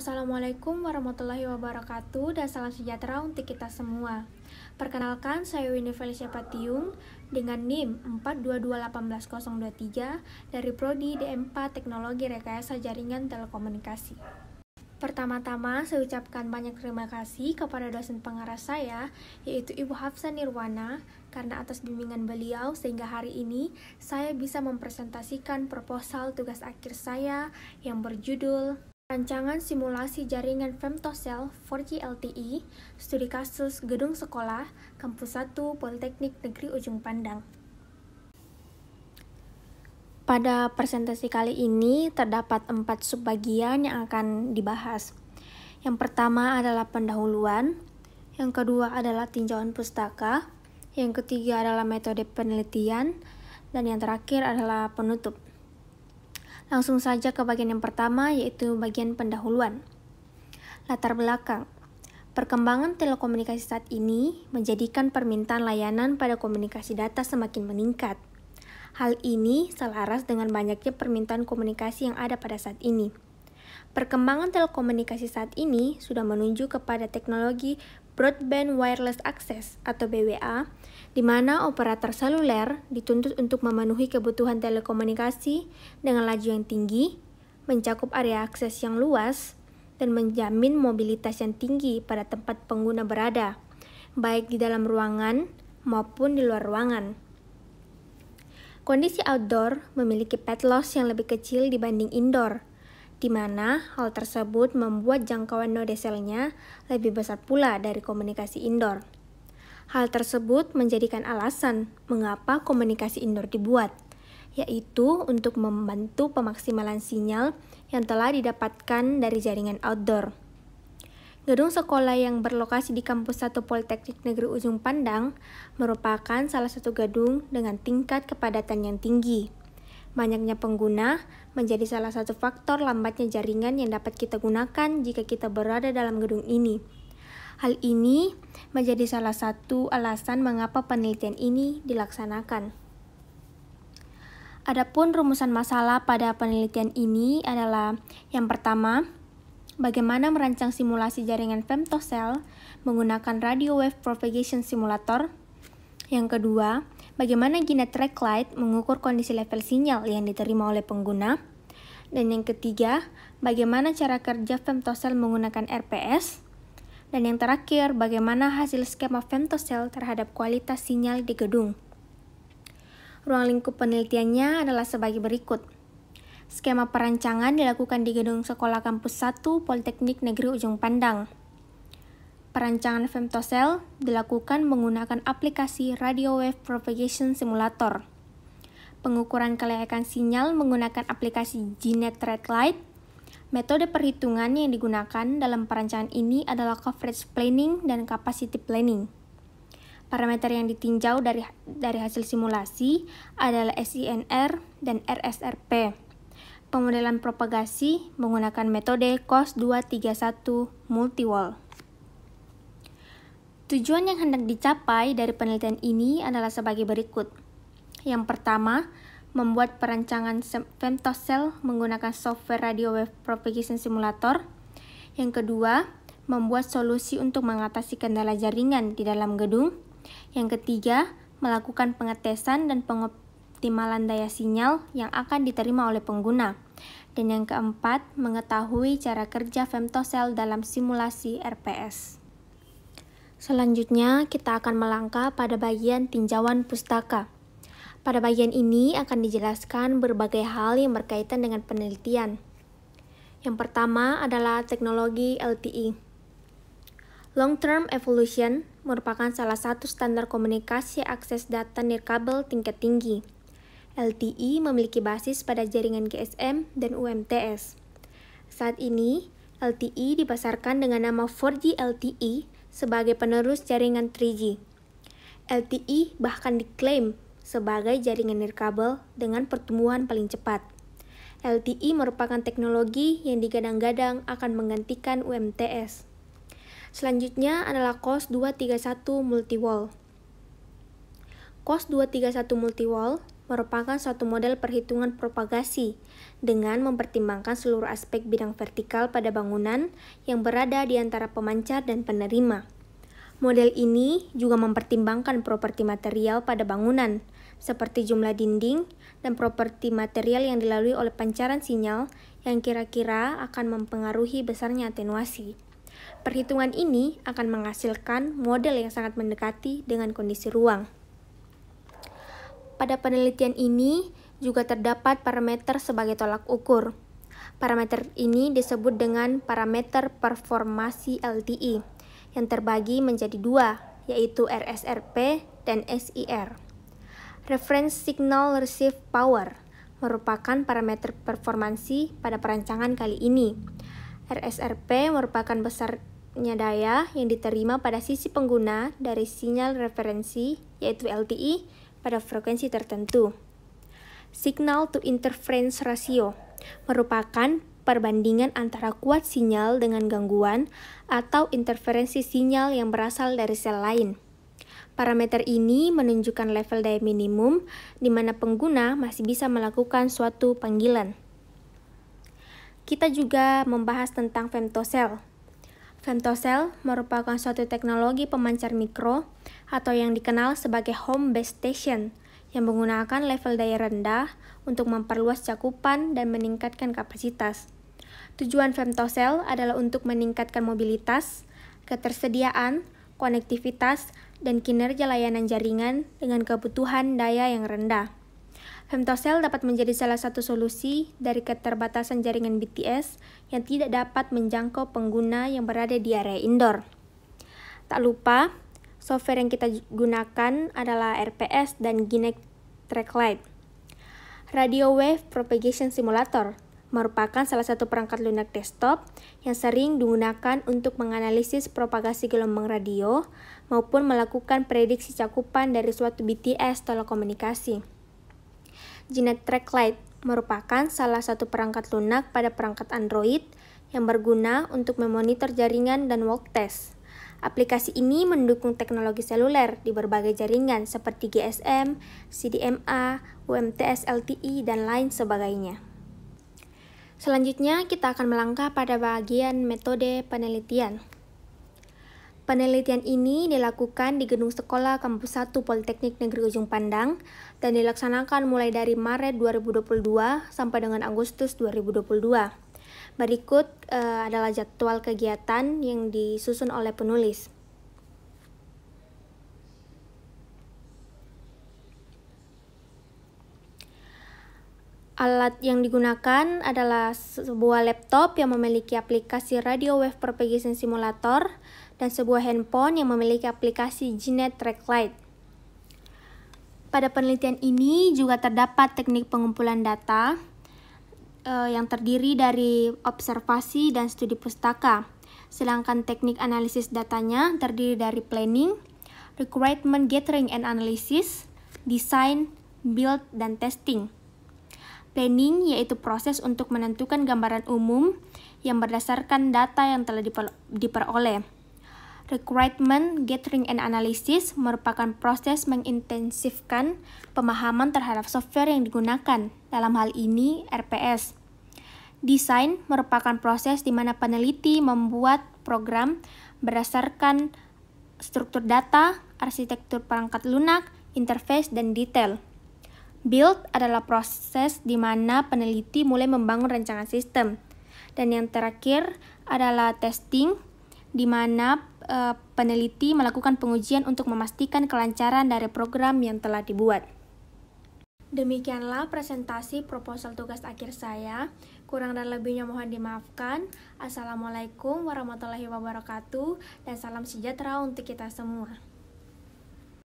Assalamualaikum warahmatullahi wabarakatuh dan salam sejahtera untuk kita semua. Perkenalkan, saya Winnie Felicia Patiung dengan NIM 422180023 dari Prodi D4 Teknologi Rekayasa Jaringan Telekomunikasi. Pertama-tama, saya ucapkan banyak terima kasih kepada dosen pengarah saya, yaitu Ibu Hafsa Nirwana, karena atas bimbingan beliau sehingga hari ini saya bisa mempresentasikan proposal tugas akhir saya yang berjudul Rancangan simulasi jaringan femtosel 4G LTE, studi kasus gedung sekolah, kampus 1 Politeknik Negeri Ujung Pandang. Pada presentasi kali ini terdapat empat subbagian yang akan dibahas. Yang pertama adalah pendahuluan, yang kedua adalah tinjauan pustaka, yang ketiga adalah metode penelitian, dan yang terakhir adalah penutup. Langsung saja ke bagian yang pertama, yaitu bagian pendahuluan. Latar belakang. Perkembangan telekomunikasi saat ini menjadikan permintaan layanan pada komunikasi data semakin meningkat. Hal ini selaras dengan banyaknya permintaan komunikasi yang ada pada saat ini. Perkembangan telekomunikasi saat ini sudah menunjuk kepada teknologi Broadband Wireless Access atau BWA, di mana operator seluler dituntut untuk memenuhi kebutuhan telekomunikasi dengan laju yang tinggi, mencakup area akses yang luas, dan menjamin mobilitas yang tinggi pada tempat pengguna berada, baik di dalam ruangan maupun di luar ruangan. Kondisi outdoor memiliki pet loss yang lebih kecil dibanding indoor – di mana hal tersebut membuat jangkauan nodeselnya lebih besar pula dari komunikasi indoor. Hal tersebut menjadikan alasan mengapa komunikasi indoor dibuat, yaitu untuk membantu pemaksimalan sinyal yang telah didapatkan dari jaringan outdoor. Gedung sekolah yang berlokasi di kampus 1 Politeknik Negeri Ujung Pandang merupakan salah satu gedung dengan tingkat kepadatan yang tinggi. Banyaknya pengguna menjadi salah satu faktor lambatnya jaringan yang dapat kita gunakan jika kita berada dalam gedung ini. Hal ini menjadi salah satu alasan mengapa penelitian ini dilaksanakan. Adapun rumusan masalah pada penelitian ini adalah yang pertama, bagaimana merancang simulasi jaringan femtosel menggunakan radio wave propagation simulator. Yang kedua, bagaimana Gina Tracklight mengukur kondisi level sinyal yang diterima oleh pengguna, dan yang ketiga, bagaimana cara kerja femtosel menggunakan RPS, dan yang terakhir, bagaimana hasil skema femtosel terhadap kualitas sinyal di gedung. Ruang lingkup penelitiannya adalah sebagai berikut. Skema perancangan dilakukan di gedung Sekolah Kampus 1 Politeknik Negeri Ujung Pandang. Perancangan femtosel dilakukan menggunakan aplikasi Radio Wave Propagation Simulator. Pengukuran kelayakan sinyal menggunakan aplikasi GNet Red Light. Metode perhitungan yang digunakan dalam perancangan ini adalah coverage planning dan capacity planning. Parameter yang ditinjau dari dari hasil simulasi adalah SINR dan RSRP. Pemodelan propagasi menggunakan metode COS231 multiwall. Tujuan yang hendak dicapai dari penelitian ini adalah sebagai berikut. Yang pertama, membuat perancangan femtocell menggunakan software radio wave propagation simulator. Yang kedua, membuat solusi untuk mengatasi kendala jaringan di dalam gedung. Yang ketiga, melakukan pengetesan dan pengoptimalan daya sinyal yang akan diterima oleh pengguna. Dan yang keempat, mengetahui cara kerja femtocell dalam simulasi RPS. Selanjutnya, kita akan melangkah pada bagian tinjauan pustaka. Pada bagian ini akan dijelaskan berbagai hal yang berkaitan dengan penelitian. Yang pertama adalah teknologi LTE. Long Term Evolution merupakan salah satu standar komunikasi akses data nirkabel tingkat tinggi. LTE memiliki basis pada jaringan GSM dan UMTS. Saat ini, LTE dipasarkan dengan nama 4G LTE sebagai penerus jaringan 3G. LTE bahkan diklaim sebagai jaringan nirkabel dengan pertumbuhan paling cepat. LTE merupakan teknologi yang digadang-gadang akan menggantikan UMTS. Selanjutnya adalah COS 231 Multiwall. COS 231 Multiwall merupakan suatu model perhitungan propagasi dengan mempertimbangkan seluruh aspek bidang vertikal pada bangunan yang berada di antara pemancar dan penerima. Model ini juga mempertimbangkan properti material pada bangunan, seperti jumlah dinding dan properti material yang dilalui oleh pancaran sinyal yang kira-kira akan mempengaruhi besarnya atenuasi. Perhitungan ini akan menghasilkan model yang sangat mendekati dengan kondisi ruang. Pada penelitian ini juga terdapat parameter sebagai tolak ukur. Parameter ini disebut dengan parameter performasi LTE yang terbagi menjadi dua, yaitu RSRP dan SIR. Reference Signal Receive Power merupakan parameter performansi pada perancangan kali ini. RSRP merupakan besarnya daya yang diterima pada sisi pengguna dari sinyal referensi, yaitu LTE pada frekuensi tertentu. Signal to interference ratio merupakan perbandingan antara kuat sinyal dengan gangguan atau interferensi sinyal yang berasal dari sel lain. Parameter ini menunjukkan level daya minimum di mana pengguna masih bisa melakukan suatu panggilan. Kita juga membahas tentang femtosel, Femtocell merupakan suatu teknologi pemancar mikro atau yang dikenal sebagai home base station yang menggunakan level daya rendah untuk memperluas cakupan dan meningkatkan kapasitas. Tujuan femtocell adalah untuk meningkatkan mobilitas, ketersediaan, konektivitas, dan kinerja layanan jaringan dengan kebutuhan daya yang rendah. Femtocell dapat menjadi salah satu solusi dari keterbatasan jaringan BTS yang tidak dapat menjangkau pengguna yang berada di area indoor. Tak lupa, software yang kita gunakan adalah RPS dan Ginect Tracklight. Radio Wave Propagation Simulator merupakan salah satu perangkat lunak desktop yang sering digunakan untuk menganalisis propagasi gelombang radio maupun melakukan prediksi cakupan dari suatu BTS telekomunikasi. Jinet Tracklight merupakan salah satu perangkat lunak pada perangkat Android yang berguna untuk memonitor jaringan dan walk test. Aplikasi ini mendukung teknologi seluler di berbagai jaringan seperti GSM, CDMA, UMTS LTE, dan lain sebagainya. Selanjutnya, kita akan melangkah pada bagian metode penelitian. Penelitian ini dilakukan di Gedung Sekolah Kampus 1 Politeknik Negeri Ujung Pandang dan dilaksanakan mulai dari Maret 2022 sampai dengan Agustus 2022. Berikut uh, adalah jadwal kegiatan yang disusun oleh penulis. Alat yang digunakan adalah sebuah laptop yang memiliki aplikasi radio wave propagation simulator dan sebuah handphone yang memiliki aplikasi Gnet Tracklight. Pada penelitian ini juga terdapat teknik pengumpulan data eh, yang terdiri dari observasi dan studi pustaka. Sedangkan teknik analisis datanya terdiri dari planning, requirement gathering and analysis, design, build, dan testing. Planning yaitu proses untuk menentukan gambaran umum yang berdasarkan data yang telah diperoleh. Recruitment, gathering, and analysis merupakan proses mengintensifkan pemahaman terhadap software yang digunakan, dalam hal ini RPS. Design merupakan proses di mana peneliti membuat program berdasarkan struktur data, arsitektur perangkat lunak, interface, dan detail. Build adalah proses di mana peneliti mulai membangun rancangan sistem. Dan yang terakhir adalah testing, di mana e, peneliti melakukan pengujian untuk memastikan kelancaran dari program yang telah dibuat. Demikianlah presentasi proposal tugas akhir saya. Kurang dan lebihnya mohon dimaafkan. Assalamualaikum warahmatullahi wabarakatuh, dan salam sejahtera untuk kita semua.